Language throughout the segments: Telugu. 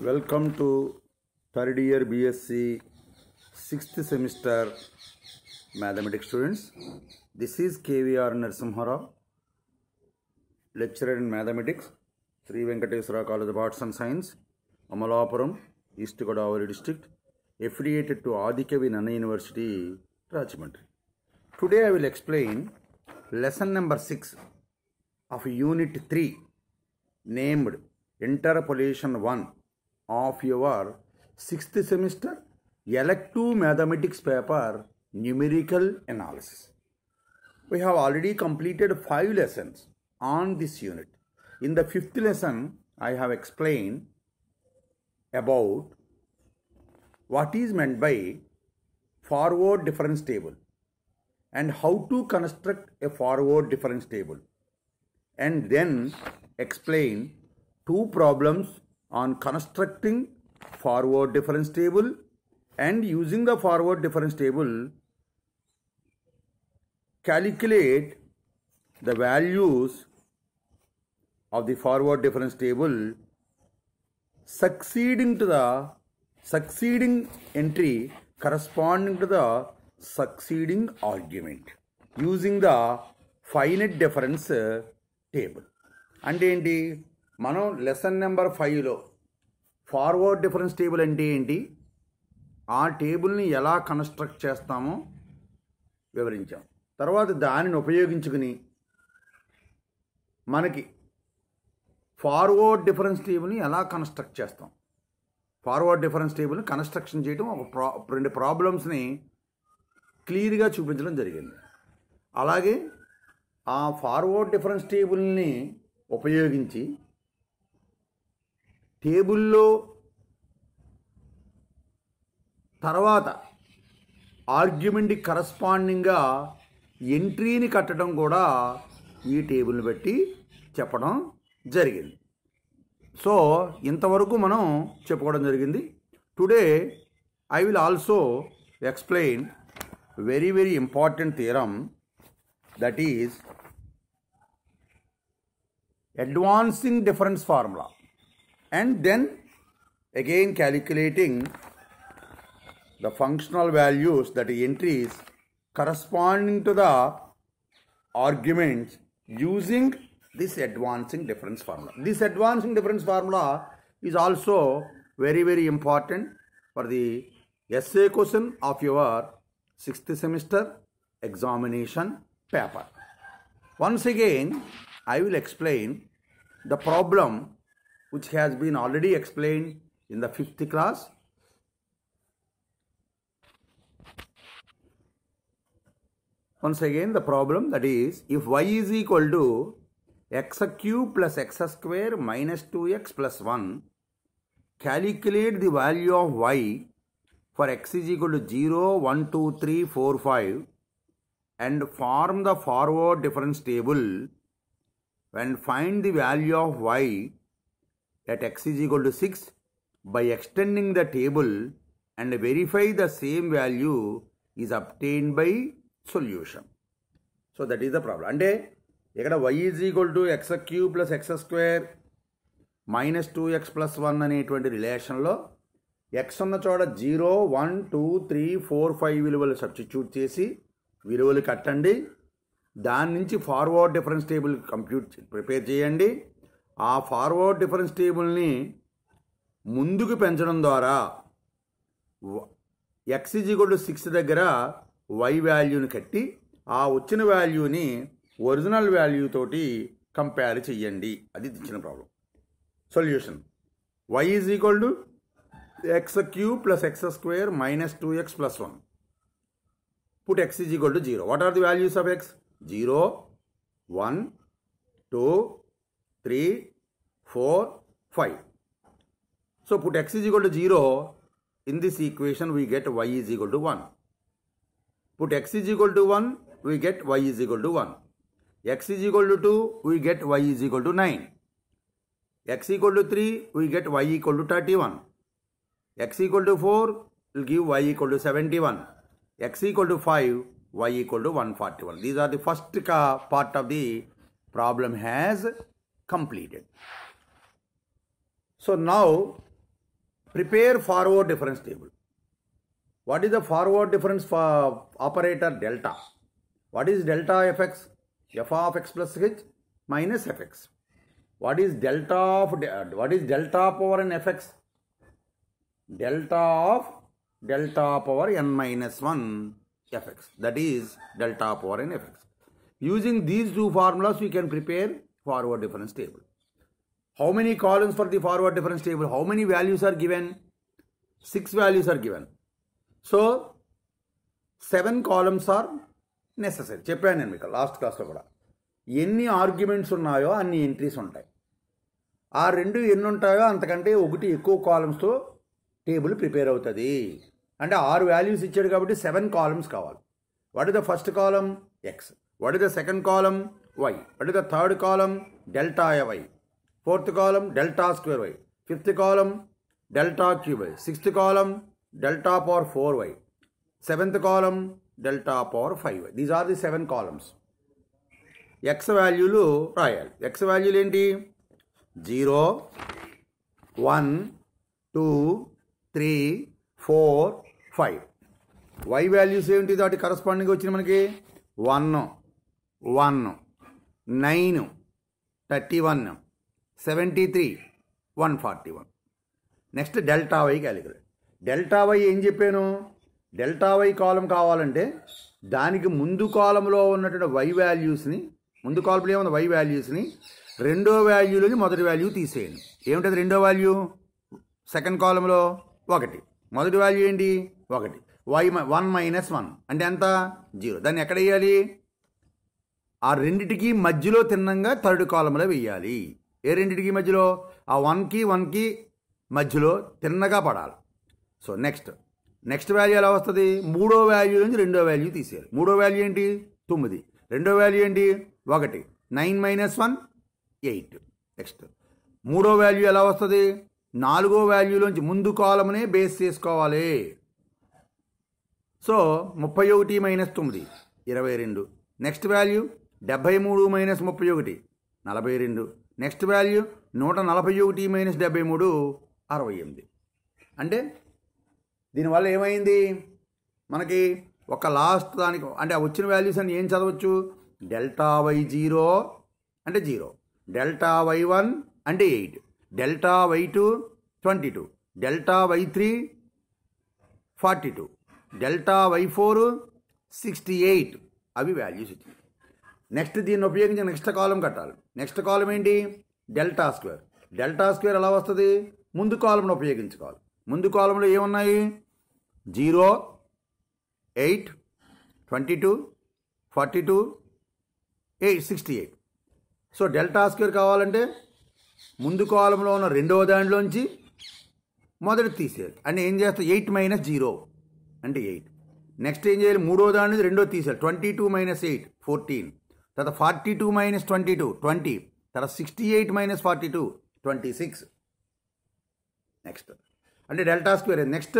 Welcome to third year BSc sixth semester mathematics students. This is KVR Narsimhara, lecturer in mathematics, Sri Venkateswara College of Arts and Science, Amalapuram, East Godavari district, affiliated to Adhikavi Nana University, Rajahmundry. Today I will explain lesson number 6 of unit 3 named interpolation 1 of your sixth semester elective mathematics paper numerical analysis. We have already completed five lessons on this unit. In the fifth lesson, I have explained about what is meant by forward difference table and how to construct a forward difference table and then explain two problems on constructing forward difference table and using the forward difference table calculate the values of the forward difference table succeeding to the succeeding entry corresponding to the succeeding argument using the finite difference uh, table in the మనం లెసన్ నెంబర్ ఫైవ్లో ఫార్వర్డ్ డిఫరెన్స్ టేబుల్ అంటే ఏంటి ఆ టేబుల్ని ఎలా కన్స్ట్రక్ట్ చేస్తామో వివరించాం తర్వాత దానిని ఉపయోగించుకుని మనకి ఫార్వర్డ్ డిఫరెన్స్ టేబుల్ని ఎలా కన్స్ట్రక్ట్ చేస్తాం ఫార్వర్డ్ డిఫరెన్స్ టేబుల్ని కన్స్ట్రక్షన్ చేయడం ఒక ప్రా రెండు ప్రాబ్లమ్స్ని క్లియర్గా చూపించడం జరిగింది అలాగే ఆ ఫార్వర్డ్ డిఫరెన్స్ టేబుల్ని ఉపయోగించి టేబుల్లో తర్వాత ఆర్గ్యుమెంట్కి కరస్పాండింగ్గా ఎంట్రీని కట్టడం కూడా ఈ టేబుల్ని బట్టి చెప్పడం జరిగింది సో ఇంతవరకు మనం చెప్పుకోవడం జరిగింది today I will also explain very very important theorem that is advancing difference formula and then again calculating the functional values that entries corresponding to the arguments using this advancing difference formula. This advancing difference formula is also very very important for the essay question of your sixth semester examination paper. Once again, I will explain the problem which has been already explained in the fifth class. Once again the problem that is if y is equal to x cube plus x square minus 2x plus 1 calculate the value of y for x is equal to 0, 1, 2, 3, 4, 5 and form the forward difference table and find the value of y at x is equal to 6 by extending the table and verify the same value is obtained by solution. So that is the problem. అంటే ఇక్కడ y is equal to x cube plus x square minus two x plus one అనేటువంటి రిలేషన్లో ఎక్స్ ఉన్న చోట zero one two three four five విలువలు సబ్స్టిట్యూట్ చేసి విలువలు కట్టండి దాని నుంచి forward difference table compute prepare చేయండి ఆ ఫార్వర్డ్ డిఫరెన్స్ టేబుల్ని ముందుకు పెంచడం ద్వారా ఎక్స్ ఎక్స్ఈజీగోడు సిక్స్ దగ్గర వై వాల్యూని కట్టి ఆ వచ్చిన వాల్యూని ఒరిజినల్ వాల్యూ తోటి కంపేర్ చెయ్యండి అది ఇచ్చిన problem solution y is equal to x cube plus x square minus two x plus one put x is equal to zero what are the values of x zero one two three 4, 5. So put x is equal to 0. In this equation we get y is equal to 1. Put x is equal to 1, we get y is equal to 1. x is equal to 2, we get y is equal to 9. x equal to 3, we get y equal to 31. x equal to 4 will give y equal to 71. x equal to 5, y equal to 141. These are the first part of the problem has completed. So now prepare forward difference table. What is the forward difference for operator delta? What is delta fx? f of x plus h minus fx. What is delta of what is delta power n fx? Delta of delta power n minus 1 fx. That is delta power n fx. Using these two formulas, we can prepare forward difference table. How many columns for the forward difference table How many values are given? Six values are given. So, seven columns are necessary చెప్పాను నేను మీకు లాస్ట్ క్లాస్లో కూడా ఎన్ని ఆర్గ్యుమెంట్స్ ఉన్నాయో అన్ని ఎంట్రీస్ ఉంటాయి ఆ రెండు ఎన్ని ఉంటాయో అంతకంటే ఒకటి ఎక్కువ కాలమ్స్తో టేబుల్ ప్రిపేర్ అవుతుంది అంటే ఆరు వాల్యూస్ ఇచ్చాడు కాబట్టి సెవెన్ కాలమ్స్ కావాలి what is the first column x what is the second column y what is the third column delta y fourth column delta square y fifth column delta cube y sixth column delta power four y seventh column delta power five y these are the seven columns x వాల్యూలు రాయాలి ఎక్స్ వాల్యూలు ఏంటి zero one two three four five y values ఏంటి దాటి కరస్పాండింగ్ వచ్చింది మనకి one one nine thirty one seventy three one forty one next delta y calculate delta y ఏం చెప్పాను డెల్టా వై కాలం కావాలంటే దానికి ముందు కాలంలో ఉన్నటువంటి వై వాల్యూస్ని ముందు కాలంలో ఏముంది వై వాల్యూస్ని రెండో వాల్యూలోని మొదటి వాల్యూ తీసేయండి ఏమిటది రెండో వాల్యూ సెకండ్ కాలంలో ఒకటి మొదటి వాల్యూ ఏంటి ఒకటి వై వన్ మైనస్ వన్ అంటే ఎంత జీరో దాన్ని ఎక్కడ వేయాలి ఆ రెండిటికి మధ్యలో తిన్నంగా థర్డ్ కాలంలో వేయాలి ఏ రెండింటికి మధ్యలో ఆ వన్కి వన్కి మధ్యలో తిన్నగా పడాలి సో నెక్స్ట్ నెక్స్ట్ వాల్యూ ఎలా వస్తుంది మూడో వాల్యూ నుంచి రెండో వాల్యూ తీసేయాలి మూడో వాల్యూ ఏంటి తొమ్మిది రెండో వాల్యూ ఏంటి ఒకటి nine minus one eight next మూడో వాల్యూ ఎలా వస్తుంది నాలుగో వాల్యూలోంచి ముందు కాలమునే బేస్ చేసుకోవాలి సో ముప్పై ఒకటి మైనస్ తొమ్మిది ఇరవై రెండు నెక్స్ట్ వాల్యూ డెబ్భై మూడు మైనస్ ముప్పై ఒకటి నలభై రెండు నెక్స్ట్ వాల్యూ నూట నలభై ఒకటి మైనస్ డెబ్బై మూడు అరవై ఎనిమిది అంటే దీనివల్ల ఏమైంది మనకి ఒక లాస్ట్ దానికి అంటే వచ్చిన వాల్యూస్ అని ఏం చదవచ్చు డెల్టా వై జీరో అంటే జీరో డెల్టా వై వన్ అంటే eight delta y two twenty two delta y three forty two delta y four sixty eight అవి వాల్యూస్ ఇచ్చింది నెక్స్ట్ దీన్ని ఉపయోగించి నెక్స్ట్ కాలం కట్టాలి నెక్స్ట్ కాలం ఏంటి డెల్టా స్క్వేర్ డెల్టా స్క్వేర్ ఎలా వస్తుంది ముందు కాలంను ఉపయోగించుకోవాలి ముందు కాలంలో ఏమున్నాయి zero eight twenty two forty two eight sixty eight so delta square కావాలంటే ముందు కాలంలో ఉన్న రెండవ దాంట్లోంచి మొదటి తీసేయాలి అంటే ఏం చేస్తా ఎయిట్ మైనస్ జీరో అంటే ఎయిట్ నెక్స్ట్ ఏం చేయాలి మూడో దాని నుంచి రెండో తీసేయాలి twenty two minus eight fourteen తర్వాత forty two minus twenty two twenty తర్వాత sixty eight minus forty two twenty six next అంటే delta square next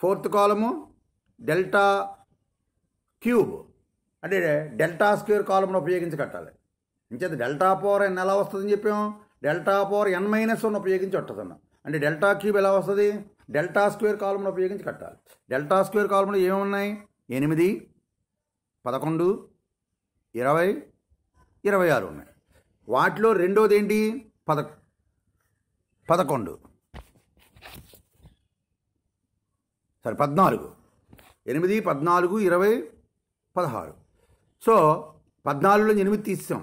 fourth column delta cube అంటే డెల్టా స్క్వేర్ కాలంను ఉపయోగించి కట్టాలి ఇంచేత డెల్టా పవర్ ఎన్ ఎలా వస్తుందని చెప్పాము delta power n minus one ఉపయోగించి అన్న అంటే డెల్టా క్యూబ్ ఎలా వస్తుంది డెల్టా స్క్వేర్ కాలంను ఉపయోగించి కట్టాలి డెల్టా స్క్వేర్ కాలంలో ఏమున్నాయి ఎనిమిది పదకొండు ఇరవై ఇరవై ఆరు ఉన్నాయి వాటిలో రెండోది ఏంటి పద పదకొండు సరే పద్నాలుగు ఎనిమిది పద్నాలుగు ఇరవై పదహారు సో పద్నాలుగులో ఎనిమిది తీసాం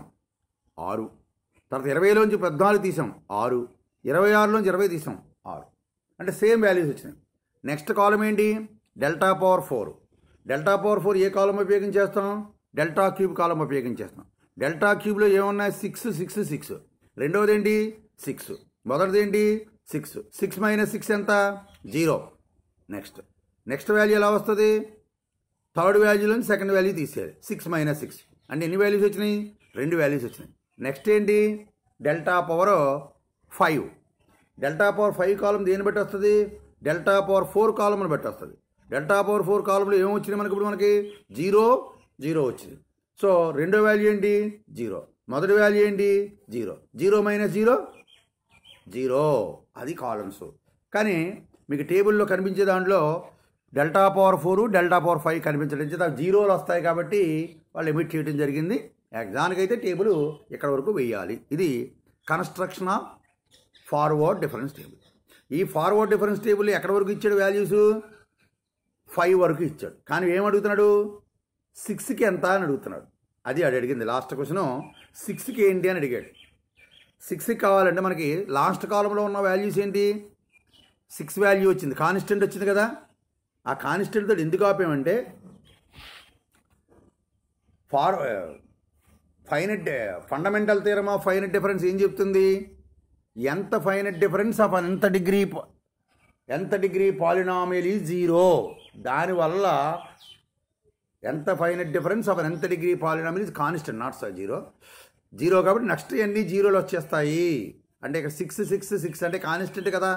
ఆరు తర్వాత ఇరవైలోంచి పద్నాలుగు తీసాం ఆరు ఇరవై ఆరులోంచి ఇరవై తీసాం ఆరు అంటే సేమ్ వాల్యూస్ వచ్చినాయి నెక్స్ట్ కాలం ఏంటి delta power four delta power four ఏ కాలం ఉపయోగించేస్తాం డెల్టా క్యూబ్ కాలం ఉపయోగించేస్తాం డెల్టా క్యూబ్లో ఏమున్నాయి సిక్స్ సిక్స్ సిక్స్ రెండవది ఏంటి సిక్స్ మొదటిది ఏంటి సిక్స్ సిక్స్ మైనస్ సిక్స్ ఎంత జీరో నెక్స్ట్ నెక్స్ట్ వాల్యూ ఎలా వస్తుంది థర్డ్ వాల్యూలోని సెకండ్ వాల్యూ తీసేయాలి సిక్స్ మైనస్ సిక్స్ అంటే ఎన్ని వాల్యూస్ వచ్చినాయి రెండు వాల్యూస్ వచ్చినాయి నెక్స్ట్ ఏంటి delta power five delta power five column దేని బట్టి వస్తుంది డెల్టా పవర్ ఫోర్ కాలంను బట్టి వస్తుంది డెల్టా పవర్ ఫోర్ కాలంలో ఏమొచ్చినాయి మనకి ఇప్పుడు మనకి జీరో జీరో వచ్చింది సో రెండో వాల్యూ ఏంటి జీరో మొదటి వాల్యూ ఏంటి zero zero minus zero zero అది కాలమ్స్ కానీ మీకు టేబుల్లో కనిపించే దాంట్లో delta power four delta power five కనిపించడం చేత జీరోలు వస్తాయి కాబట్టి వాళ్ళు ఎమిట్ చేయడం జరిగింది దానికైతే టేబుల్ ఇక్కడ వరకు వేయాలి ఇది construction of forward difference table ఈ ఫార్వర్డ్ డిఫరెన్స్ టేబుల్ ఎక్కడ వరకు ఇచ్చాడు వాల్యూస్ ఫైవ్ వరకు ఇచ్చాడు కానీ ఏమడుగుతున్నాడు సిక్స్కి ఎంత అని అడుగుతున్నాడు అది అడి అడిగింది లాస్ట్ క్వశ్చన్ సిక్స్కి ఏంటి అని అడిగాడు సిక్స్కి కావాలంటే మనకి లాస్ట్ కాలంలో ఉన్న వాల్యూస్ ఏంటి సిక్స్ వాల్యూ వచ్చింది కాన్స్టెంట్ వచ్చింది కదా ఆ కాన్స్టెంట్తో ఎందుకు ఆపామంటే ఫార్ ఫైనట్ ఫండమెంటల్ తీరమా ఫైనట్ డిఫరెన్స్ ఏం చెప్తుంది ఎంత ఫైనట్ డిఫరెన్స్ ఆఫ్ ఎంత డిగ్రీ ఎంత డిగ్రీ పాలినామిలీ జీరో దానివల్ల ఎంత ఫైనట్ డిఫరెన్స్ ఆఫ్ ఎంత degree polynomial is constant not sir zero zero కాబట్టి నెక్స్ట్ ఎన్ని జీరోలు వచ్చేస్తాయి అంటే ఇక్కడ సిక్స్ సిక్స్ సిక్స్ అంటే కాన్స్టెంట్ కదా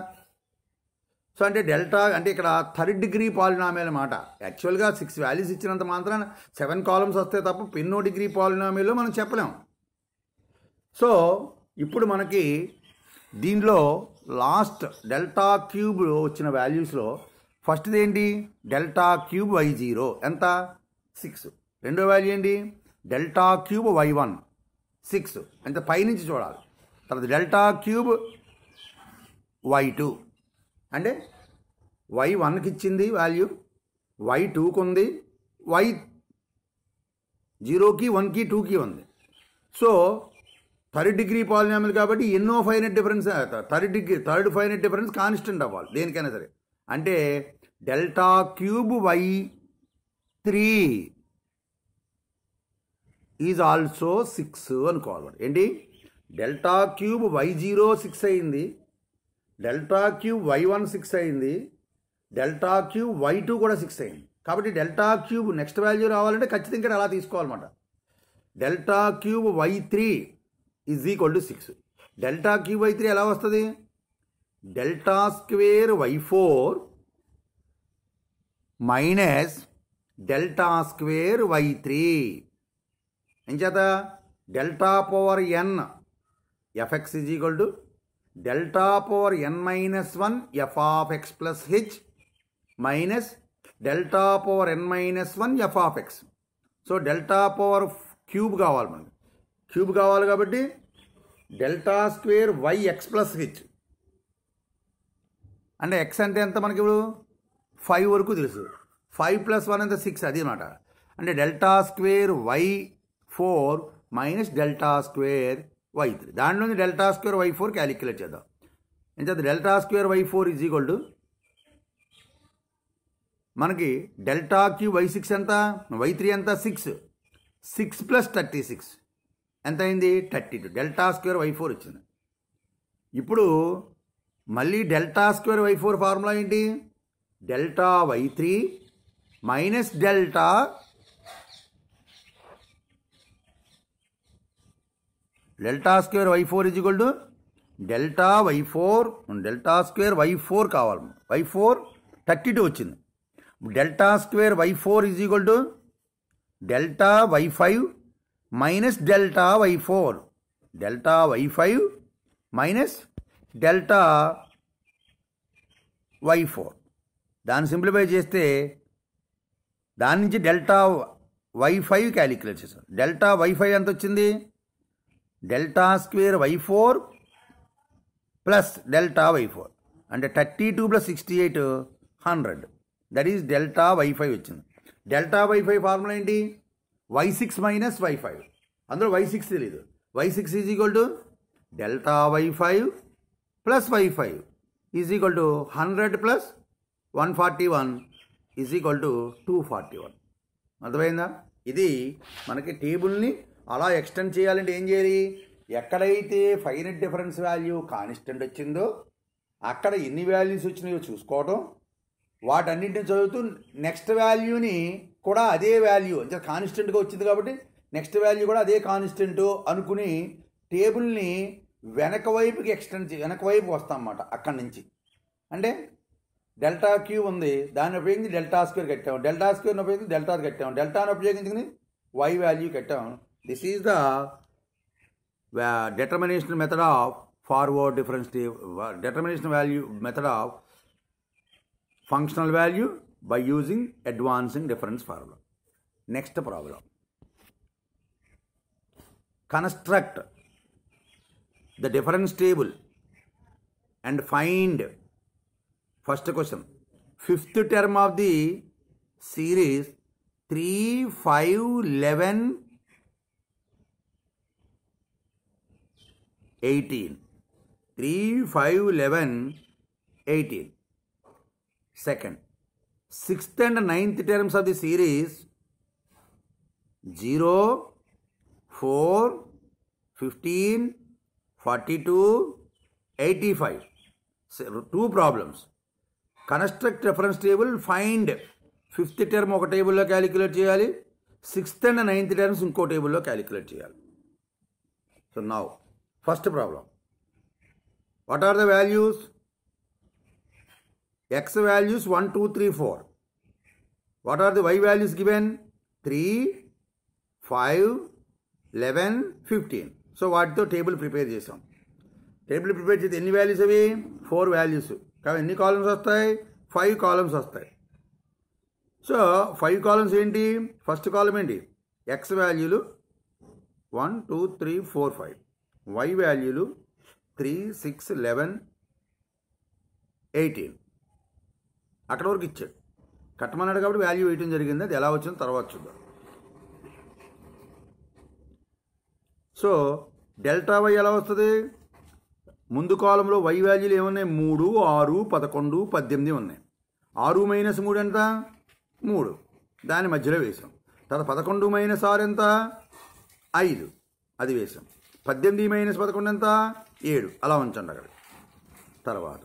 సో అంటే డెల్టా అంటే ఇక్కడ థర్డ్ డిగ్రీ పాలినామీ అనమాట యాక్చువల్గా సిక్స్ వాల్యూస్ ఇచ్చినంత మాత్రం సెవెన్ కాలమ్స్ వస్తే తప్ప పిన్నో డిగ్రీ పాలినామీలో మనం చెప్పలేం సో ఇప్పుడు మనకి దీనిలో లాస్ట్ డెల్టా క్యూబ్ వచ్చిన వాల్యూస్లో ఫస్ట్ది ఏంటి డెల్టా క్యూబ్ వై జీరో ఎంత సిక్స్ రెండో వాల్యూ ఏంటి delta cube y one six అంటే పైనుంచి చూడాలి తర్వాత డెల్టా క్యూబ్ వై టూ అంటే వై వన్కి ఇచ్చింది వాల్యూ వై టూకి ఉంది వై జీరోకి వన్కి టూకి ఉంది సో థర్డ్ డిగ్రీ పాలినామిల్ కాబట్టి ఎన్నో finite difference third degree third finite difference constant అవ్వాలి దేనికైనా సరే అంటే delta cube y three is also six అనుకోవాలి ఏంటి delta cube y zero six అయింది delta cube y one six అయింది డెల్టా క్యూబ్ వై టూ కూడా సిక్స్ అయింది కాబట్టి డెల్టా క్యూబ్ నెక్స్ట్ వాల్యూ రావాలంటే ఖచ్చితంగా ఇక్కడ అలా తీసుకోవాలన్నమాట delta cube y three is equal to six delta cube y three ఎలా వస్తుంది delta square y four minus delta square y three ఎంచేత delta power n f x is equal to delta power n minus one f of x plus h minus delta power n minus one f of x so delta power cube కావాలి మనకి క్యూబ్ కావాలి కాబట్టి delta square y x plus h అంటే ఎక్స్ అంటే ఎంత మనకి ఇప్పుడు ఫైవ్ వరకు తెలుసు ఫైవ్ ప్లస్ వన్ అంత సిక్స్ అది అనమాట అంటే delta square y four minus delta square y three దాంట్లోంచి delta square y four calculate చేద్దాం ఎంత delta square y four is equal to మనకి డెల్టా క్యూ వై సిక్స్ ఎంత వై త్రీ ఎంత six six plus thirty six ఎంత అయింది thirty two delta square y four ఇచ్చింది ఇప్పుడు మళ్ళీ delta square y four formula ఏంటి delta y three minus delta delta square y four is equal to delta y four delta square y four కావాలి వై ఫోర్ థర్టీ టూ వచ్చింది delta square y four is equal to delta y five minus delta y four delta y five minus delta y four దాన్ని సింప్లిఫై చేస్తే దాని నుంచి డెల్టా వైఫై క్యాలిక్యులేట్ చేశారు డెల్టా వైఫై ఎంత వచ్చింది delta square y four plus delta y four అంటే thirty two plus sixty eight hundred that is delta y five వచ్చింది డెల్టా వైఫై ఫార్ములా ఏంటి y six minus y five అందులో వై సిక్స్ తెలియదు y six is equal to delta y five plus y five is equal to hundred plus one forty one is equal to two forty one అర్థమైందా ఇది మనకి టేబుల్ని అలా ఎక్స్టెండ్ చేయాలంటే ఏం చేయాలి ఎక్కడైతే ఫైనట్ డిఫరెన్స్ వాల్యూ కాన్స్టెంట్ వచ్చిందో అక్కడ ఎన్ని వాల్యూస్ వచ్చినాయో చూసుకోవటం వాటన్నింటిని చదువుతూ నెక్స్ట్ వాల్యూని కూడా అదే వాల్యూ అంటే కాన్స్టెంట్గా వచ్చింది కాబట్టి నెక్స్ట్ వాల్యూ కూడా అదే కాన్స్టెంట్ అనుకుని టేబుల్ని వెనక వైపుకి ఎక్స్టెండ్ వెనక వైపు వస్తాం అన్నమాట అక్కడి నుంచి అంటే డెల్టా క్యూ ఉంది దాన్ని ఉపయోగించి డెల్టా స్క్వేర్ కట్టాం డెల్టా స్క్వేర్ ఉపయోగించి డెల్టా కట్టాం డెల్టాను ఉపయోగించుకుని వై వాల్యూ కట్టాం this is the determination method of forward difference determination value method of functional value by using advancing difference formula next problem construct the difference table and find First question. Fifth term of the series 3, 5, 11, 18. 3, 5, 11, 18. Second. Sixth and ninth terms of the series 0, 4, 15, 42, 85. So, two problems. Construct reference table find fifth term ఒక టేబుల్లో క్యాలిక్యులేట్ చేయాలి సిక్స్త్ అండ్ నైన్త్ టర్మ్స్ ఇంకో టేబుల్లో క్యాలిక్యులేట్ చేయాలి so now first problem what are the values x values one two three four what are the y values given three five eleven fifteen so వాటితో టేబుల్ ప్రిపేర్ చేసాం టేబుల్ ప్రిపేర్ చేస్తే ఎన్ని వాల్యూస్ అవి ఫోర్ వాల్యూస్ కానీ ఎన్ని కాలమ్స్ వస్తాయి ఫైవ్ కాలమ్స్ వస్తాయి సో ఫైవ్ కాలమ్స్ ఏంటి ఫస్ట్ కాలం ఏంటి ఎక్స్ వాల్యూలు one two three four five y వాల్యూలు త్రీ సిక్స్ లెవెన్ ఎయిటీన్ అక్కడ వరకు ఇచ్చాడు కట్టమన్నాడు కాబట్టి వాల్యూ వేయటం జరిగింది అది ఎలా వచ్చిందో తర్వాత చూద్దాం సో డెల్టా వై ఎలా వస్తుంది ముందు కాలంలో వై వాల్యూలు ఏమున్నాయి మూడు ఆరు పదకొండు పద్దెనిమిది ఉన్నాయి ఆరు మైనస్ మూడు ఎంత మూడు దాని మధ్యలో వేసాం తర్వాత పదకొండు మైనస్ ఆరు ఎంత ఐదు అది వేసాం పద్దెనిమిది మైనస్ పదకొండు ఎంత ఏడు అలా ఉంచండి అక్కడ తర్వాత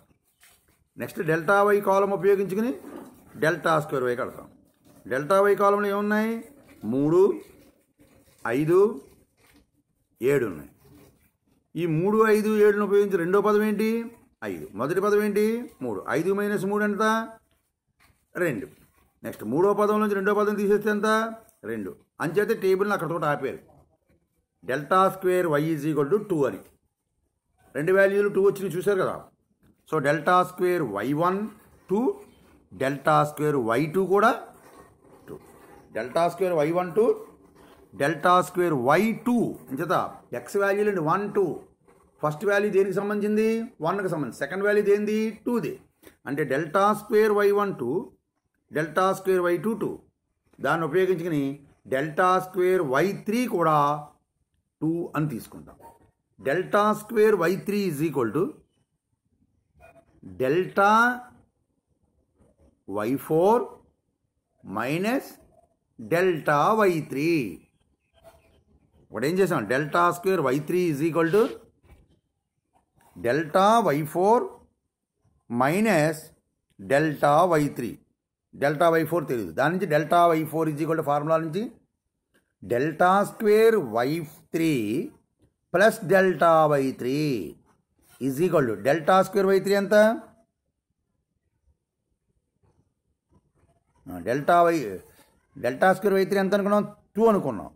నెక్స్ట్ డెల్టా వై కాలం ఉపయోగించుకుని డెల్టా స్క్వేర్ వై కడతాం డెల్టా వై కాలంలో ఏమున్నాయి మూడు ఐదు ఏడు ఉన్నాయి ఈ మూడు ఐదు ఏడును ఉపయోగించి రెండో పదం ఏంటి ఐదు మొదటి పదం ఏంటి మూడు ఐదు మైనస్ మూడు ఎంత రెండు నెక్స్ట్ మూడో పదం నుంచి రెండో పదం తీసేస్తే ఎంత రెండు అంచేతే టేబుల్ని అక్కడతో ఆపారు delta square y is equal to two అని రెండు వాల్యూలు టూ వచ్చినవి చూశారు కదా so delta square y one two delta square y two కూడా two delta square y one two delta square y two అంచేత ఎక్స్ వాల్యూలు అండి వన్ టూ ఫస్ట్ వాల్యూ దేనికి సంబంధించింది వన్కి సంబంధించి సెకండ్ వాల్యూ దేనిది టూది అంటే delta square y one two delta square y two two దాన్ని ఉపయోగించుకుని డెల్టా స్క్వేర్ వై త్రీ కూడా టూ అని తీసుకుంటాం delta square y three is equal to delta y four minus delta y three ఇప్పుడు ఏం చేసాం delta square y three is equal to delta y four minus delta y three delta y four తెలియదు దాని నుంచి delta y four is equal formula నుంచి delta square y three plus delta y three is equal to delta square y three ఎంత delta y delta square y three ఎంత అనుకున్నాం టూ అనుకున్నాం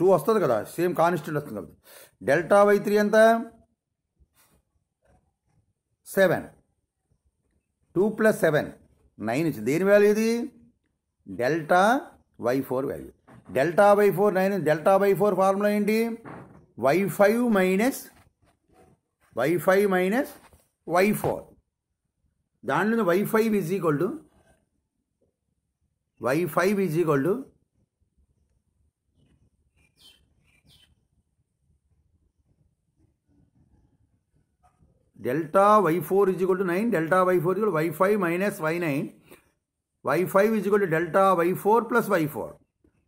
టూ వస్తుంది కదా సేమ్ కాన్స్టెంట్ వస్తుంది కదా డెల్టా వై త్రీ ఎంత seven two plus seven nine ఇచ్చి దేని వాల్యూ ఇది delta y four value delta y four nine delta y four formula ఏంటి y five minus y five minus y four మీద y five is equal to y five is equal to delta y four is equal to nine delta y four is y five minus y nine y five is to delta y four plus y four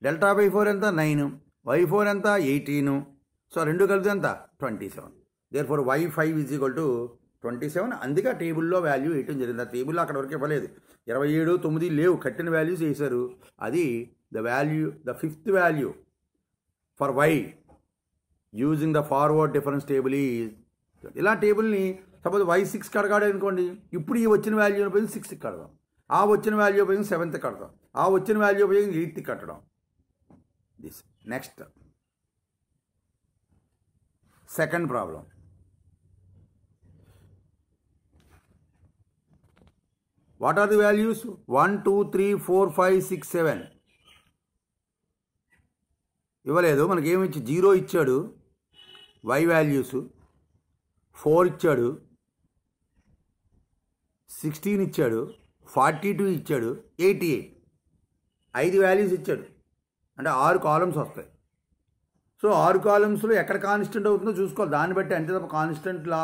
delta y four ఎంత నైన్ వై ఫోర్ ఎంత ఎయిటీను సో రెండు కలిపి ఎంత twenty seven therefore y five is equal to twenty seven అందుకే టేబుల్లో వాల్యూ వేయటం జరిగింది ఆ టేబుల్లో అక్కడ వరకు ఇవ్వలేదు ఇరవై ఏడు తొమ్మిది లేవు కట్టిన వాల్యూస్ వేశారు అది the value the fifth value for y using the forward difference table is ఇలా టేబుల్ని సపోజ్ వై సిక్స్ కడగాడు అనుకోండి ఇప్పుడు ఈ వచ్చిన వాల్యూ ఉపయోగించి సిక్స్కి కడదాం ఆ వచ్చిన వాల్యూ ఉపయోగించి సెవెంత్ కడదాం ఆ వచ్చిన వాల్యూ ఉపయోగించి ఎయిత్ కట్టడం this next second problem what are the values one two three four five six seven ఇవ్వలేదు మనకేమిచ్చి ఇచ్చి జీరో ఇచ్చాడు వై వాల్యూసు ఫోర్ ఇచ్చాడు సిక్స్టీన్ ఇచ్చాడు ఫార్టీ టూ ఇచ్చాడు ఎయిటీ ఎయిట్ ఐదు వాల్యూస్ ఇచ్చాడు అంటే ఆరు కాలమ్స్ వస్తాయి సో ఆరు కాలమ్స్లో ఎక్కడ కాన్స్టెంట్ అవుతుందో చూసుకోవాలి దాన్ని బట్టి అంతే తప్ప కాన్స్టెంట్ లా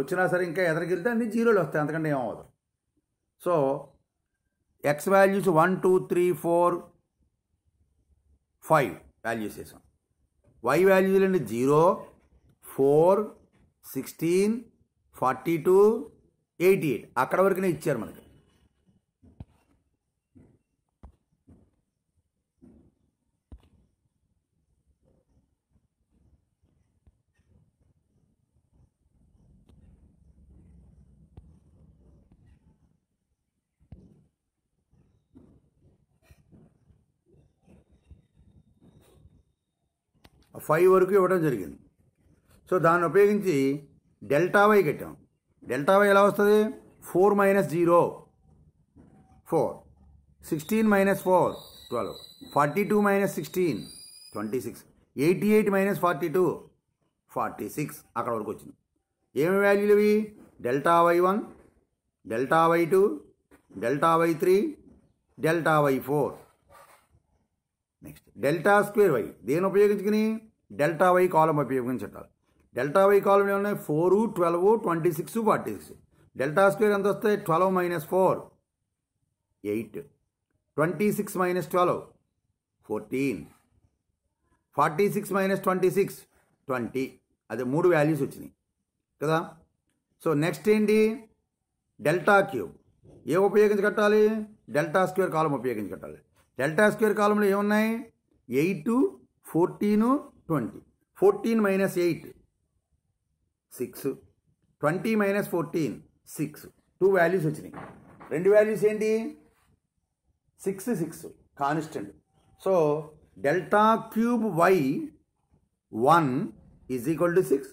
వచ్చినా సరే ఇంకా ఎదరికెళ్తే అన్ని జీరోలు వస్తాయి అంతకంటే ఏమవుతుంది so x values one two three four five values వేసాం వై వాల్యూలు అంటే zero four sixteen forty two eighty eight అక్కడ వరకునే ఇచ్చారు మనకి ఫైవ్ వరకు ఇవ్వడం జరిగింది సో దాన్ని ఉపయోగించి డెల్టా వై కట్టాం డెల్టా వై ఎలా వస్తుంది four minus zero four sixteen minus four twelve forty two minus sixteen twenty six eighty eight minus forty two forty six అక్కడ వరకు వచ్చింది ఏమి వాల్యూలు ఇవి delta y one delta y two delta y three delta y four next delta square y దేని ఉపయోగించుకుని డెల్టా వై కాలం ఉపయోగించాలి డెల్టా వై ఉన్నాయి four twelve twenty six forty six delta square ఎంత వస్తాయి twelve minus four eight twenty six minus twelve fourteen forty six minus twenty six twenty అదే మూడు వాల్యూస్ వచ్చినాయి కదా సో నెక్స్ట్ ఏంటి డెల్టా క్యూబ్ ఏ ఉపయోగించి కట్టాలి డెల్టా స్క్వేర్ కాలం ఉపయోగించి కట్టాలి డెల్టా స్క్వేర్ కాలంలో ఏమున్నాయి eight fourteen twenty fourteen minus eight six twenty minus fourteen six two values వచ్చినాయి రెండు వాల్యూస్ ఏంటి six six constant so delta cube y one is equal to six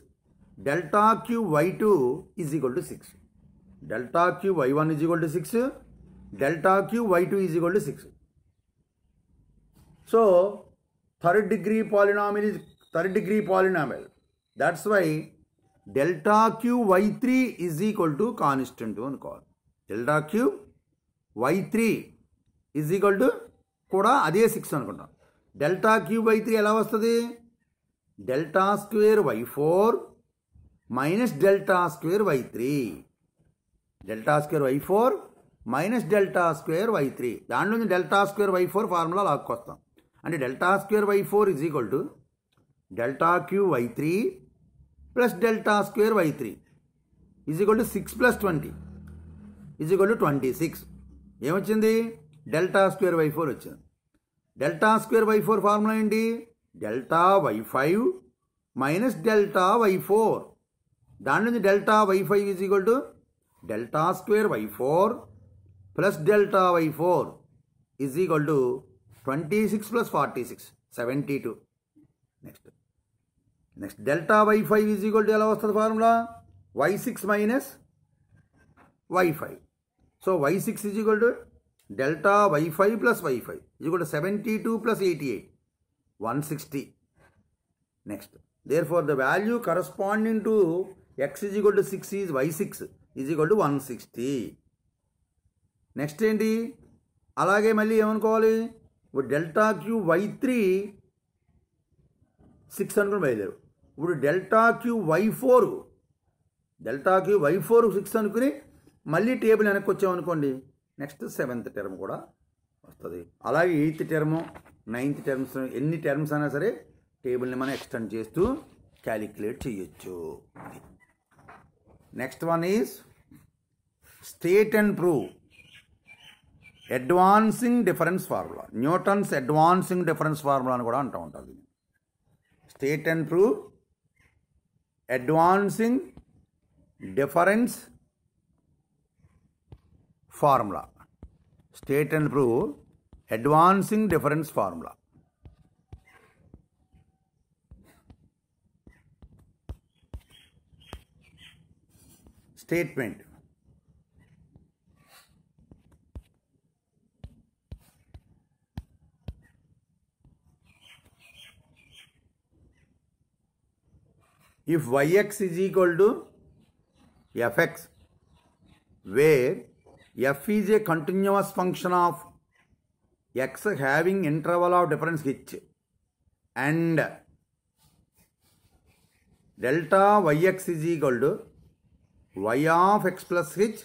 delta cube y two is equal to six delta cube y one is equal to six delta cube y two is equal to six so third degree polynomial is third degree polynomial that's y delta q y3 is equal to constant one call delta q y3 is equal to koda adhe 6 anukunta delta q y3 ela vastadi delta square y4 minus delta square y3 delta square y4 minus delta square y3 The ఉంది delta square y4 formula formula లాక్కొస్తాం And delta square y4 is equal to delta q y3 plus delta square y three is equal to six plus twenty is equal to twenty six ఏమొచ్చింది డెల్టా స్క్వేర్ వై ఫోర్ వచ్చింది delta square y four formula ఏంటి delta y five minus delta y four దాని నుంచి delta y five is equal to delta square y four plus delta y four is equal to twenty six plus forty six seventy two next delta y five is equal to ఎలా వస్తుంది formula y six minus y five so y six is equal to delta y five plus y five is equal to seventy two plus eighty eight one sixty next therefore the value corresponding to x is equal to six is y six is equal to one sixty next ఏంటి అలాగే మళ్ళీ ఏమనుకోవాలి delta queue y three six అనుకుని బయలుదేరు ఇప్పుడు delta queue y four delta queue y four six అనుకుని మళ్ళీ టేబుల్ వెనక్కి వచ్చామనుకోండి నెక్స్ట్ సెవెంత్ టర్మ్ కూడా వస్తుంది అలాగే ఎయిత్ టర్మ్ నైన్త్ టర్మ్స్ ఎన్ని టర్మ్స్ అయినా సరే టేబుల్ని మనం ఎక్స్టెండ్ చేస్తూ క్యాలిక్యులేట్ చేయొచ్చు next one is state and prove advancing difference formula Newton's advancing difference formula అని కూడా అంటూ ఉంటుంది state and prove advancing difference formula state and prove advancing difference formula statement if yx is equal to fx, where f is a continuous function of x having interval of difference h and delta yx is equal to y of x plus h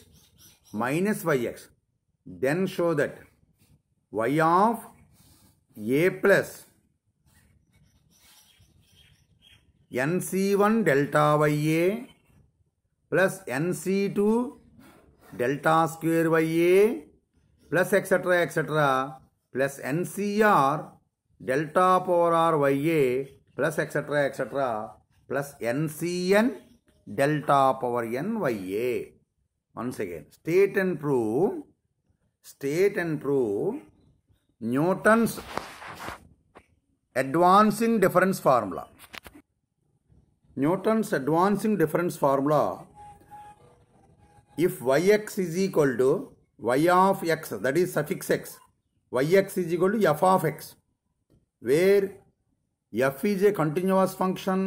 minus yx then show that y of a plus nc1 delta by a plus nc2 delta square by a plus etc etc plus ncr delta power r by a plus etc etc plus ncn delta power n by a. Once again, state and prove, state and prove Newton's advancing difference formula. Newton's advancing difference formula if yx is equal to y of x that is suffix x yx is equal to f of x where f is a continuous function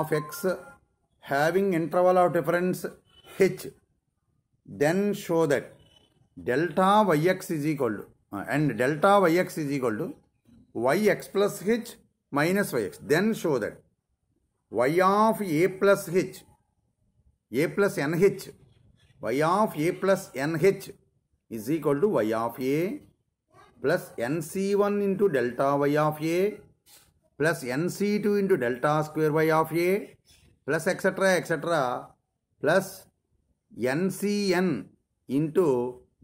of x having interval of difference h then show that delta yx is equal to uh, and delta yx is equal to yx plus h minus yx then show that y of a plus h a plus nh y of a plus nh is equal to y of a plus nc1 into delta y of a plus nc2 into delta square y of a plus etc etc plus ncn into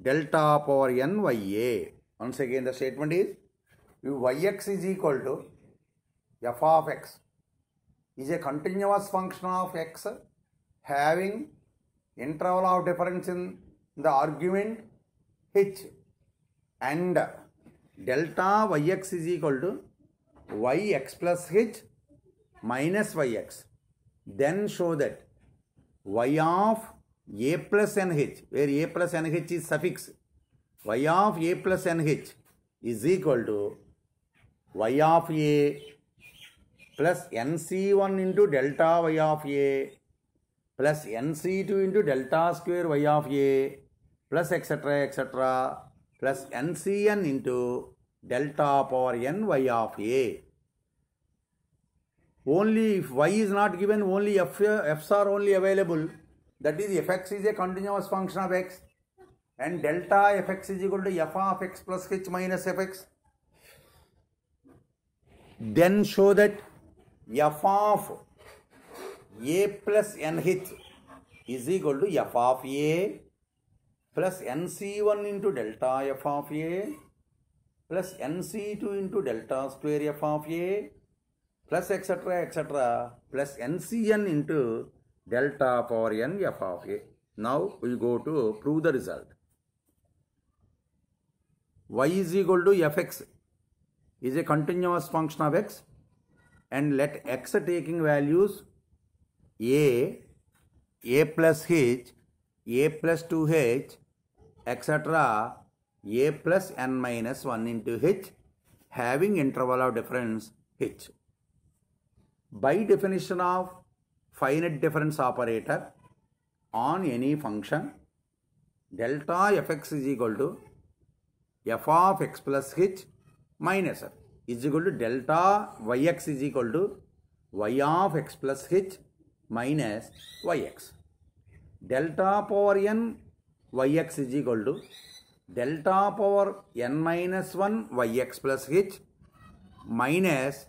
delta power n y a once again the statement is yx is equal to f of x is a continuous function of x having interval of difference in the argument h and delta yx is equal to yx plus h minus yx then show that y of a plus nh where a plus nh is suffix y of a plus nh is equal to y of a plus nc1 into delta y of a plus nc2 into delta square y of a plus etc etc plus ncn into delta power n y of a. Only if y is not given, only f, f's are only available. That is fx is a continuous function of x and delta fx is equal to f of x plus h minus fx. Then show that f of a plus n which is equal to f of a plus n c one into delta f of a plus n c two into delta square f of a plus etcetera etcetera plus n c n into delta power n f of a Now we go to prove the result y is equal to fx is a continuous function of x and let x taking values a, a plus h, a plus 2h, etc. a plus n minus 1 into h having interval of difference h. By definition of finite difference operator on any function delta fx is equal to f of x plus h minus f. is equal to delta yx is equal to y of x plus h minus yx. Delta power n yx is equal to delta power n minus 1 yx plus h minus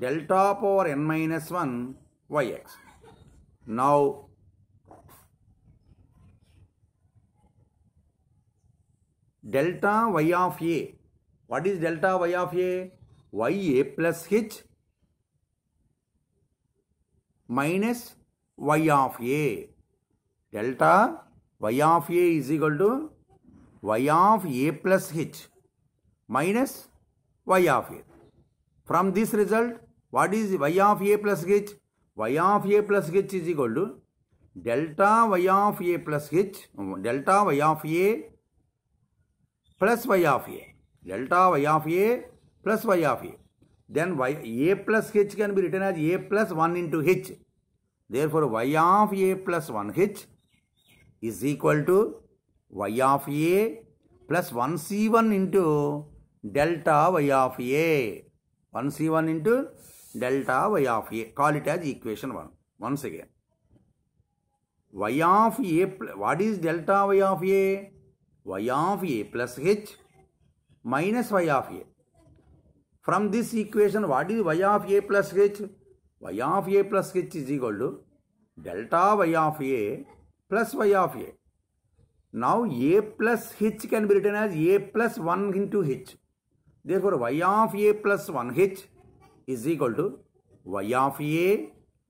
delta power n minus 1 yx. Now, delta y of a What is delta y of A? y A plus H minus y of A. Delta y of A is equal to y of A plus H minus y of A. From this result, what is y of A plus H? y of A plus H is equal to delta y of A plus H, delta y of A plus y of A. delta y of a plus y of a. Then y, a plus h can be written as a plus 1 into h. Therefore, y of a plus 1 h is equal to y of a plus 1c1 into delta y of a. 1c1 into delta y of a. Call it as equation 1. Once again. y of a, what is delta y of a? y of a plus h minus y of a from this equation what is y of a plus h y of a plus h is equal to delta y of a plus y of a now a plus h can be written as a plus one into h therefore y of a plus one h is equal to y of a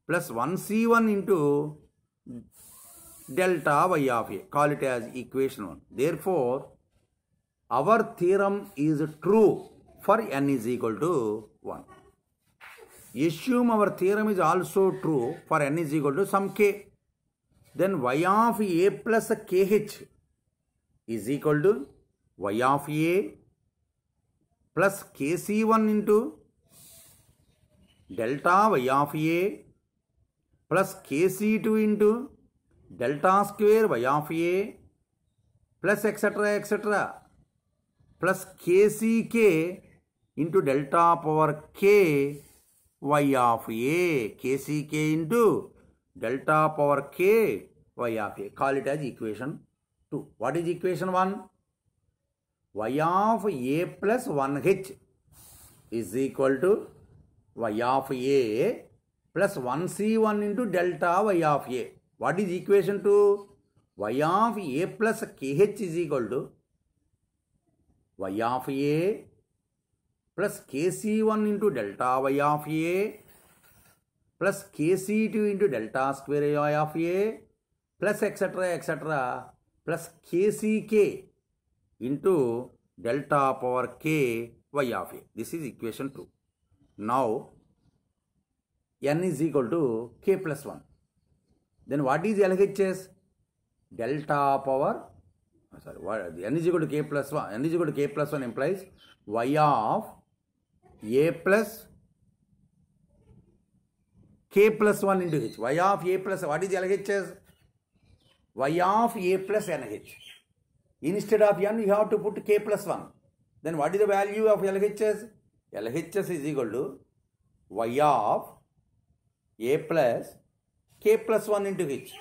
plus one c one into delta y of A call it as equation one therefore our theorem is true for n is equal to 1. Assume our theorem is also true for n is equal to some k. Then y of a plus kh is equal to y of a plus kc1 into delta y of a plus kc2 into delta square y of a plus etc etc plus kck into delta power k y of a kck into delta power k y of a. Call it as equation 2. What is equation 1? y of a plus 1h is equal to y of a plus 1c1 into delta y of a. What is equation 2? y of a plus kh is equal to y of a plus kc1 into delta y of a plus kc2 into delta square y of a plus etc etc plus kck into delta power k y of a. This is equation 2. Now, n is equal to k plus 1. Then what is LHS? Delta power sorry y అది n is equal k plus one n is equal k plus one implies y of a plus k plus one into h y of a plus what is LHS y of a plus nh instead of n you have to put k plus one then what is the value of LHS LHS is equal to y of a plus k plus one into h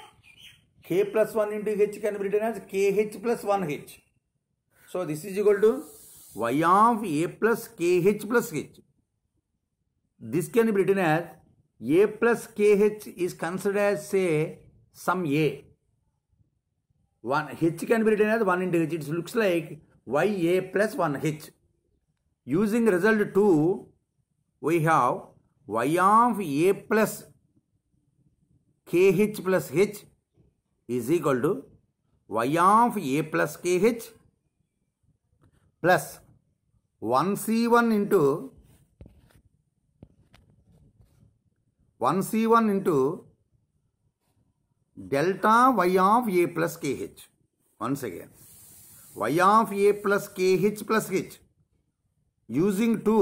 k plus 1 into h can be written as kh plus 1h. So this is equal to y of a plus kh plus h. This can be written as a plus kh is considered as say some a. One h can be written as 1 into h. It looks like y a plus 1h. Using result 2, we have y of a plus kh plus h is equal to y of a plus KH plus one c one into one c one into delta y of a plus kh once again y of a plus KH plus h using two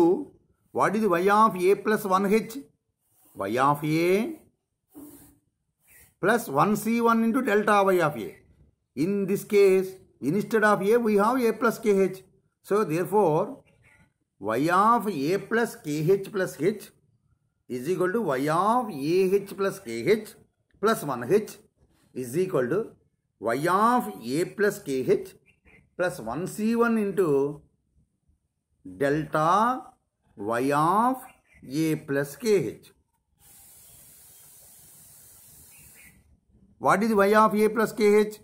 what is y of a plus one h y of a plus 1c1 into delta y of a. In this case, instead of a, we have a plus kh. So, therefore, y of a plus kh plus h is equal to y of ah plus kh plus 1h is equal to y of a plus kh plus 1c1 into delta y of a plus kh. What is y of a plus kh?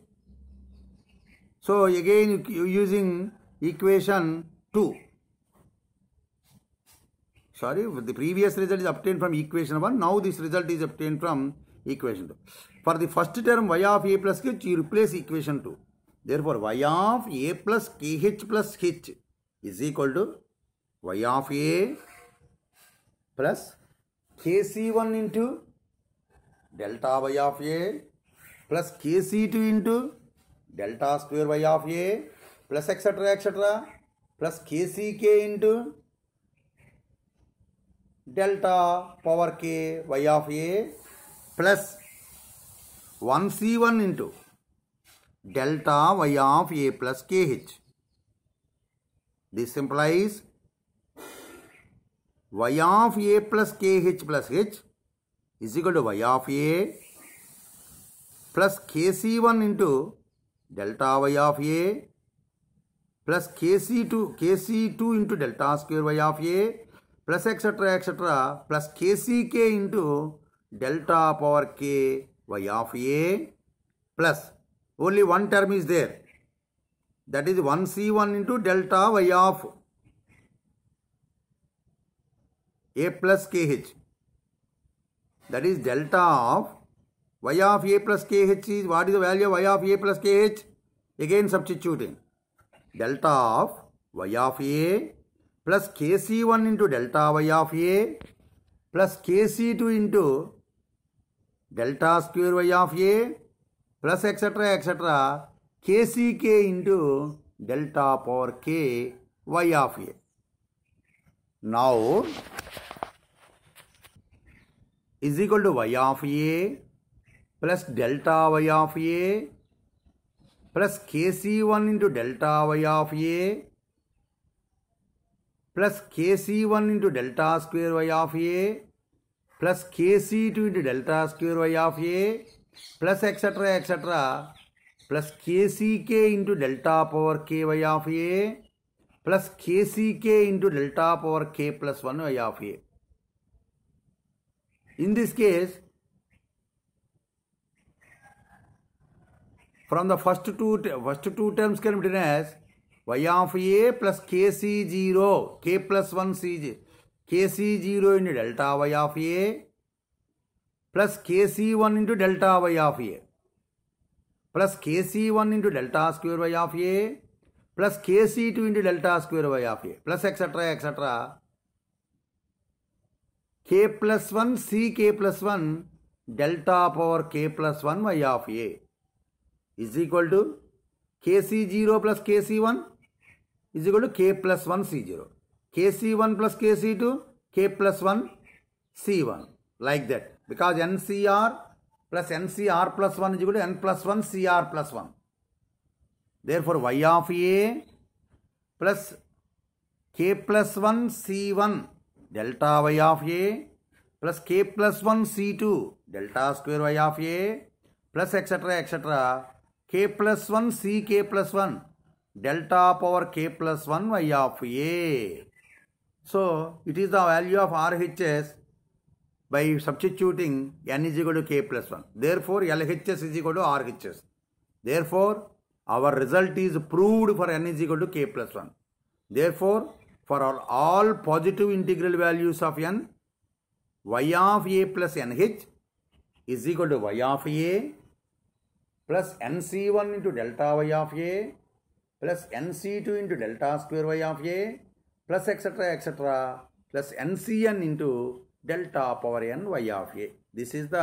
So again using equation 2. Sorry, the previous result is obtained from equation 1. Now this result is obtained from equation 2. For the first term y of a plus kh, you replace equation 2. Therefore, y of a plus kh plus h is equal to y of a plus kc1 into delta y of a plus kc2 into delta square y of a plus etc etc plus kck into delta power k y of a plus 1c1 into delta y of a plus kh this implies y of a plus kh plus h is equal to y of a plus kc1 into delta y of a plus kc2 kc2 into delta square y of a plus etc etc plus kck into delta power k y of a plus only one term is there that is 1c1 into delta y of a plus kh that is delta of y of a plus kh is what is the value of y of a plus kh again substituting delta of y of a plus kc1 into delta y of a plus kc2 into delta square y of a plus etc etc kck into delta power k y of a now is equal to y of a plus delta y of a plus k c one into delta y of a plus k c one into delta square y of a plus k c two into delta square y of a plus etcetera etcetera plus k c k into delta power k y of a plus k c k into delta power k plus one y of a in this case From the first two, first two terms can be written as y of a plus kc0, k plus 1 cj, kc0 into delta y of a plus kc1 into delta y of a plus kc1 into delta square y of a plus kc2 into delta square y of a plus etc etc k plus 1 ck plus 1 delta power k plus 1 y of a is equal to Kc0 plus Kc1 is equal to K plus 1 C0. Kc1 plus Kc2, K plus 1 C1. Like that. Because NCR plus NCR plus 1 is equal to N plus 1 CR plus 1. Therefore, Y of A plus K plus 1 C1 delta Y of A plus K plus 1 C2 delta square Y of A plus etc. etc. k plus 1 c k plus 1 delta power k plus 1 y of a. So it is the value of RHS by substituting n is equal to k plus 1. Therefore LHS is equal to RHS. Therefore our result is proved for n is equal to k plus 1. Therefore for all positive integral values of n, y of a plus nh is equal to y of a plus nc one into delta y of a plus nc two into delta square y of a plus etcetera etcetera plus NCN into delta power n y of a this is the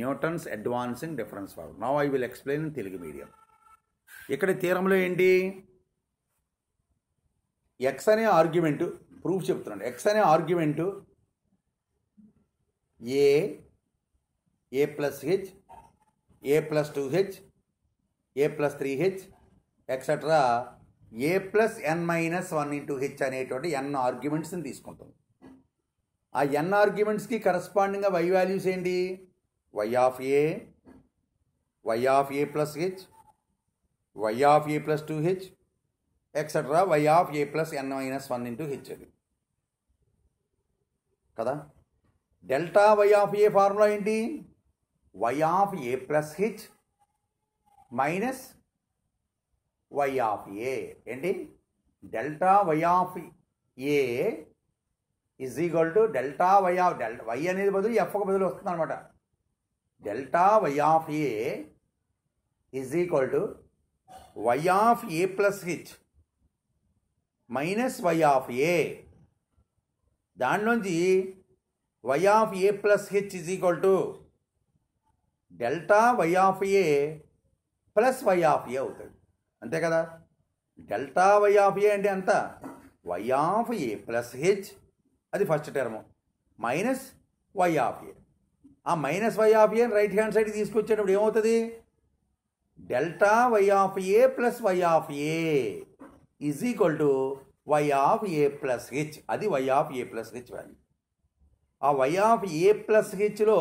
Newton's advancing difference for now I will explain in Telugu medium ఇక్కడ తీరంలో ఏంటి ఎక్స్ అనే ఆర్గ్యుమెంట్ ప్రూఫ్ చెప్తున్నాడు ఎక్స్ అనే argument a a plus h a plus two h a plus three H etcetera a plus n minus one into h అనేటువంటి ఎన్ ఆర్గ్యుమెంట్స్ని తీసుకుంటాం ఆ ఎన్ ఆర్గ్యుమెంట్స్కి కరస్పాండింగ్గా వై వాల్యూస్ ఏంటి y of a y of a plus h y of a plus two h etcetera y of a plus n minus one into h అది కదా delta y of a formula ఏంటి y of a plus h minus y of a ఏంటి delta y of a is equal to delta y of del y అనేది బదులు f బదులు వస్తుంది అనమాట delta y of a is equal to y of a plus h minus y of a నుంచి y of a plus h is equal to delta y of a plus y of a అవుతుంది అంతే కదా డెల్టా వై ఆఫ్ ఏ అంటే ఎంత y of a plus h అది first term minus y of a ఆ మైనస్ వై ఆఫ్ ఏని రైట్ హ్యాండ్ సైడ్ తీసుకొచ్చేటప్పుడు ఏమవుతుంది delta y of a plus y of a is equal to y of a plus h అది y of a plus h value ఆ వై ఆఫ్ ఏ ప్లస్ హెచ్లో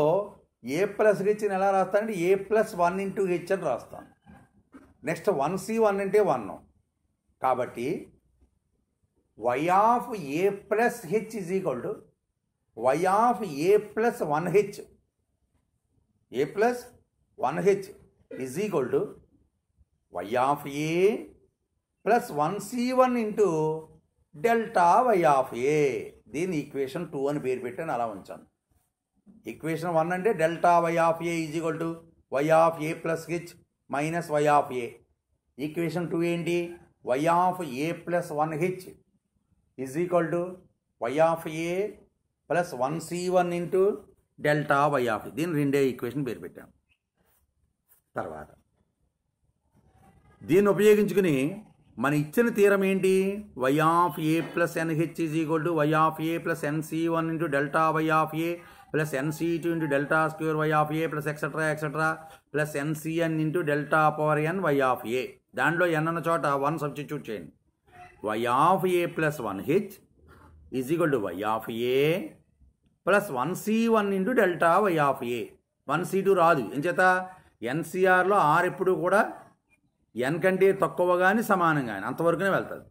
ఏ ప్లస్ హెచ్ని ఎలా రాస్తానంటే a plus one into h అని రాస్తాను నెక్స్ట్ వన్ సి వన్ అంటే వన్ కాబట్టి y of a plus h is equal to y of a plus one h a plus one h is equal to y of a plus one c one into delta y of a దీని ఈక్వేషన్ టూ అని పేరు పెట్టాను అలా ఉంచాను ఈక్వేషన్ వన్ అంటే delta y of a is equal to y of a plus h minus y of a equation two ఏంటి y of a plus one h is equal to y of a plus one c one into delta y of దీని రెండే ఈక్వేషన్ పేరు పెట్టాం తర్వాత దీన్ని ఉపయోగించుకుని మన ఇచ్చిన తీరం ఏంటి y of a plus n h is equal to y of a plus n c one into delta y of a plus two into delta square y of a plus etcetera etcetera plus NCN into delta power n y of a దాంట్లో ఎన్ అన్న చోట వన్ సబ్స్టిట్యూట్ చేయండి y of a plus one h is equal to y of a plus one c one into delta y of A one c two రాదు ఎంచేత ఎన్సీఆర్లో ఆర్ ఎప్పుడు కూడా ఎన్ కంటే తక్కువ కానీ సమానం కానీ అంతవరకునే వెళ్తుంది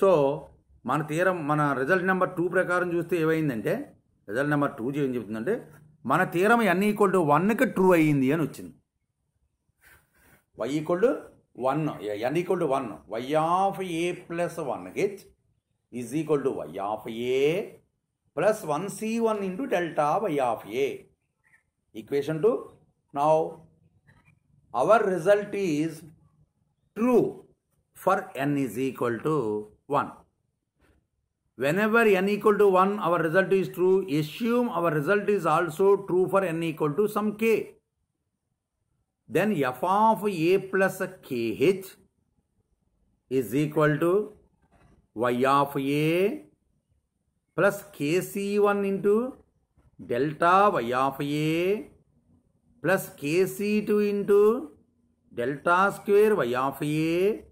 సో మన తీరం మన రిజల్ట్ నెంబర్ టూ ప్రకారం చూస్తే ఏమైందంటే రిజల్ట్ నెంబర్ టూ ఏం చెప్తుందంటే మన తీరం ఎన్ ఈక్వల్ టు వన్కి ట్రూ అయ్యింది అని వచ్చింది y equal to one n equal to one y of a plus one h is equal to y of a plus one c one into delta y of a equation two now our result is true for n is equal to one Whenever n equal to 1 our result is true, assume our result is also true for n equal to some k. Then f of a plus kh is equal to y of a plus kc1 into delta y of a plus kc2 into delta square y of a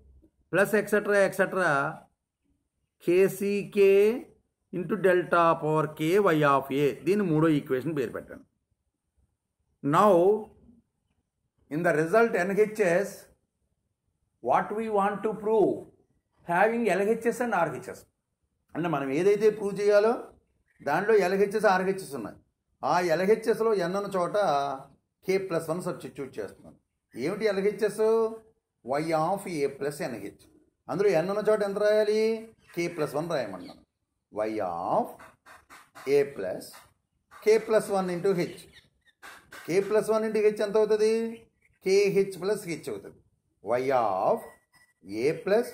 plus etc etc కేసీకే into delta power k y of a దీని మూడో ఈక్వేషన్ పేరు పెట్టాను now in the result NHS what we want to prove having LHS and RHS అంటే మనం ఏదైతే ప్రూవ్ చేయాలో దాంట్లో ఎల్హెచ్ఎస్ ఆర్హెచ్ఎస్ ఉన్నాయి ఆ ఎల్హెచ్ఎస్లో ఎన్నన్న చోట కే ప్లస్ వన్ సబ్స్టిట్యూట్ చేస్తున్నాను ఏమిటి LHS y of a plus n h అందులో ఎన్నన్న చోట ఎంత రాయాలి కే ప్లస్ వన్ రాయమన్నాను y of a plus k plus one into h k plus one into h ఎంత అవుతుంది కేహెచ్ ప్లస్ హెచ్ అవుతుంది y of a plus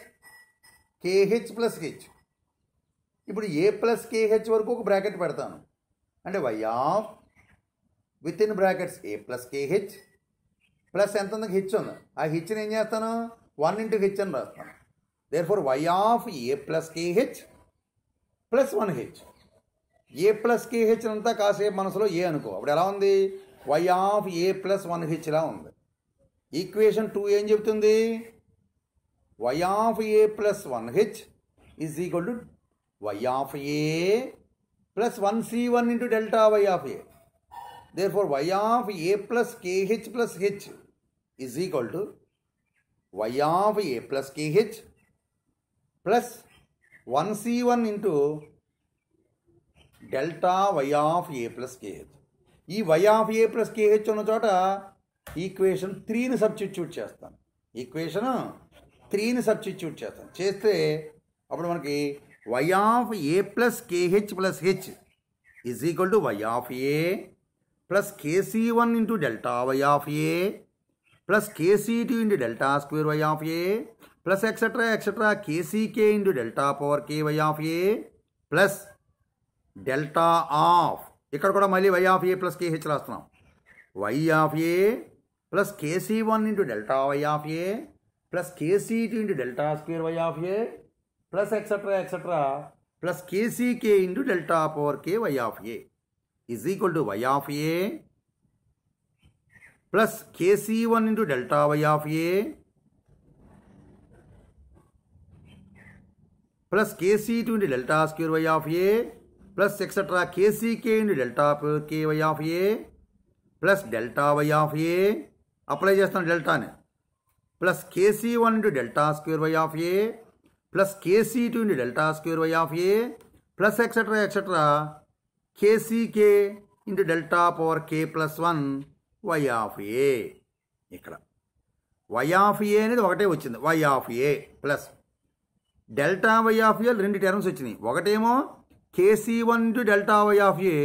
KH plus h ఇప్పుడు ఏ ప్లస్ కేహెచ్ వరకు ఒక బ్రాకెట్ పెడతాను అంటే y of within brackets a plus KH plus ఎంత ఉంది హెచ్ ఉంది ఆ హెచ్ని ఏం చేస్తాను వన్ ఇంటూ హెచ్ అని రాస్తాను therefore y of a plus kh plus one h a plus k h అంతా కాసేపు మనసులో ఏ అనుకో అప్పుడు ఎలా ఉంది y of a plus one హెచ్లా ఉంది ఈక్వేషన్ టూ ఏం చెబుతుంది y of a plus one h is equal to y of a plus one c one into delta y of a therefore y of a plus KH plus h is equal to y of a plus KH plus one c one into delta y of a plus k h ఈ y of a plus k h ఉన్న చోట ఈక్వేషన్ త్రీని సబ్స్టిట్యూట్ చేస్తాను ఈక్వేషన్ త్రీని సబ్స్టిట్యూట్ చేస్తాను చేస్తే అప్పుడు మనకి y of a plus KH plus h is equal to y of a plus k c one into delta y of a plus k c two into delta square y of a plus etcetera etcetera కేసీకే into delta power k y of a plus delta of ఇక్కడ కూడా మళ్ళీ y of a plus k h రాస్తున్నాం y of a plus k c one into delta y of a plus k c two into delta square y of a plus etcetera etcetera plus కేసీకే into delta power k y of a is equal to y of a plus k c one into delta y of a plus k c two into delta square y of a plus etcetera k c k into delta k y of a plus delta y of a apply చేస్తాం డెల్టాని plus k c one into delta square y of a plus k c two into delta square y of a plus etcetera etcetera కేసీకే into delta power k plus one y of a ఇక్కడ వై ఆఫ్ ఏ అనేది ఒకటే వచ్చింది y of a plus delta y of a రెండు టర్మ్స్ వచ్చినాయి ఒకటేమో k c one to delta y of a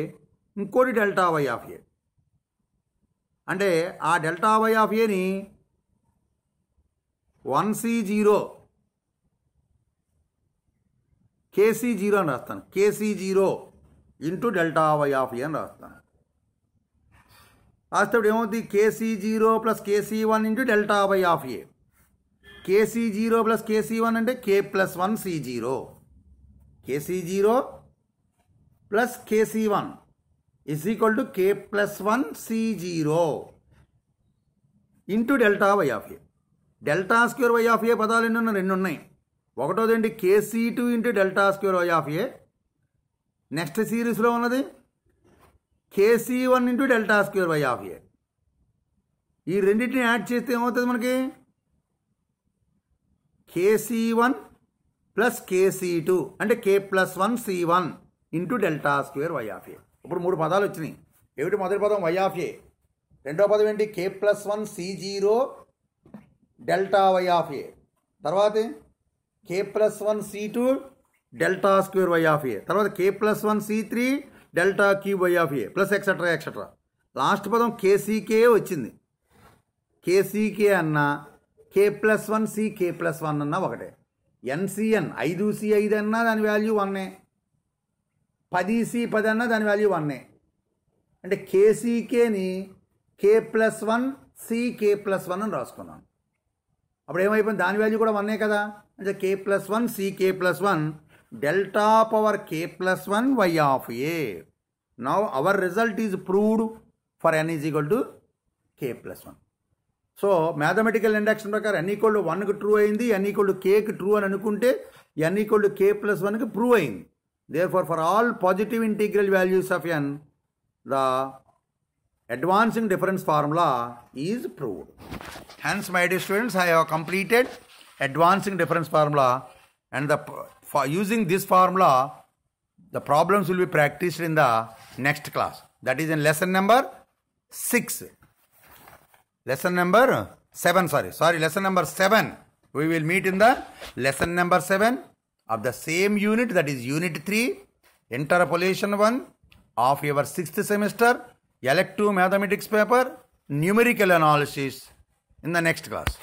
ఇంకోటి డెల్టా వై ఆఫ్ ఏ అంటే ఆ డెల్టా వై ఆఫ్ ఏని one c zero k c zero అని రాస్తాను k c zero into delta y of a అని రాస్తాను రాస్తే ఏమవుతుంది k c zero plus k c one into delta y of a k c zero plus k c one అంటే k plus one c zero k c zero plus k c one is equal to k plus one c zero into delta y of a delta square y of a పదాలు ఎన్ని రెండు ఉన్నాయి ఒకటోదేంటి k c two into delta square y of a next సిరీస్లో ఉన్నది k c one into delta square y of a ఈ రెండింటిని యాడ్ చేస్తే ఏమవుతుంది మనకి k c one plus k c two అంటే k plus one c one into delta square y of a ఇప్పుడు మూడు పదాలు వచ్చినాయి ఏమిటి మొదటి పదం వై ఆఫ్ ఏ రెండో పదం ఏంటి k plus one c zero delta y of a తర్వాత k plus one c two delta square y of a తర్వాత k plus one c three delta cube y of a plus etcetera etcetera last పదం కేసీకే వచ్చింది కేసీకే అన్నా k plus one c k plus one అన్నా ఒకటే ఎన్సిఎన్ ఐదు సి ఐదు అన్నా దాని వాల్యూ వన్నే పది సి పది అన్నా దాని వాల్యూ వన్నే అంటే కేసీకేని k plus one c k plus one అని రాసుకున్నాను అప్పుడు ఏమైపోయింది దాని వాల్యూ కూడా వన్నే కదా అంటే k plus one c k plus one delta power k plus one y of a now our result is proved for n is equal to k plus one so mathematical induction ప్రకారం ఎన్ ఈక్వల్ టు వన్కి ట్రూ అయింది ఎన్ ఈక్వల్ టు కేకి ట్రూ అని అనుకుంటే n equal to k plus వన్కి ప్రూవ్ అయింది therefore for all positive integral values of n the advancing difference formula is proved hence my dear students I have completed advancing difference formula and the using this formula the problems will be practised in the next class that is in lesson number six lesson number 7 sorry sorry lesson number 7 we will meet in the lesson number 7 of the same unit that is unit 3 interpolation 1 of your 6th semester elective mathematics paper numerical analysis in the next class